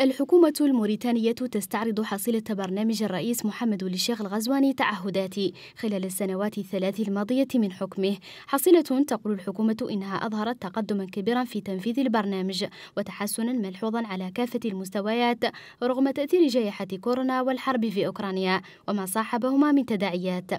الحكومة الموريتانية تستعرض حصيلة برنامج الرئيس محمد الشيخ الغزواني تعهداتي خلال السنوات الثلاث الماضية من حكمه حصيلة تقول الحكومة إنها أظهرت تقدما كبيرا في تنفيذ البرنامج وتحسنا ملحوظا على كافة المستويات رغم تأثير جائحة كورونا والحرب في أوكرانيا وما صاحبهما من تداعيات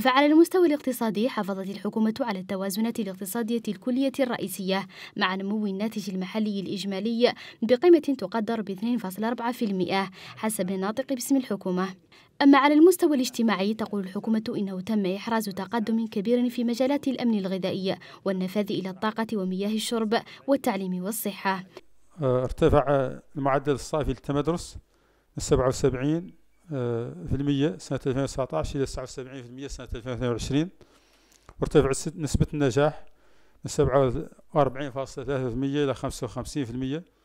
فعلى المستوى الاقتصادي حافظت الحكومة على التوازنات الاقتصادية الكلية الرئيسية مع نمو الناتج المحلي الإجمالي بقيمة تقدر ب 2.4% حسب الناطق باسم الحكومة أما على المستوى الاجتماعي تقول الحكومة إنه تم إحراز تقدم كبير في مجالات الأمن الغذائي والنفاذ إلى الطاقة ومياه الشرب والتعليم والصحة آه، ارتفع المعدل الصافي للتمدرس من 77 آه، سنة 2019 إلى 79 سنة 2022 وارتفع نسبة النجاح من 47.3% إلى 55%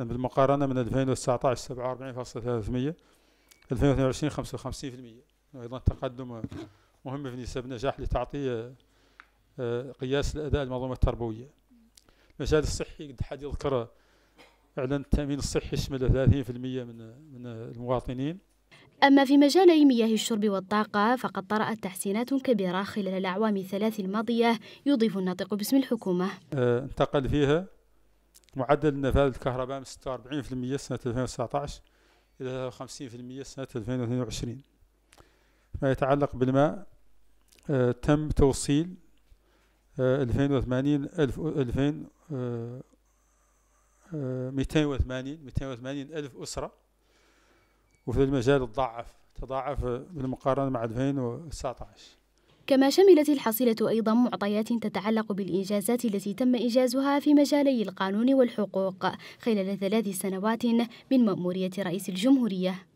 نعم، بالمقارنة من 2019 47.3% 2022 55% أيضا تقدم مهم في نسب نجاح لتعطي آه، قياس الأداء المنظومة التربوية المجال الصحي قد حد يذكر إعلان التأمين الصحي شمل 30% من من المواطنين أما في مجالي مياه الشرب والطاقة فقد طرأت تحسينات كبيرة خلال الأعوام الثلاث الماضية يضيف الناطق باسم الحكومة آه، انتقل فيها معدل النفاذ الكهرباء من 46% سنة 2019 إلى 50% سنة 2022 ما يتعلق بالماء آه تم توصيل آه 2080 ألف 2000 280 280 ألف أسرة وفي المجال تضاعف تضاعف بالمقارنة مع 2019 كما شملت الحصيلة أيضا معطيات تتعلق بالإنجازات التي تم إنجازها في مجالي القانون والحقوق خلال ثلاث سنوات من مأمورية رئيس الجمهورية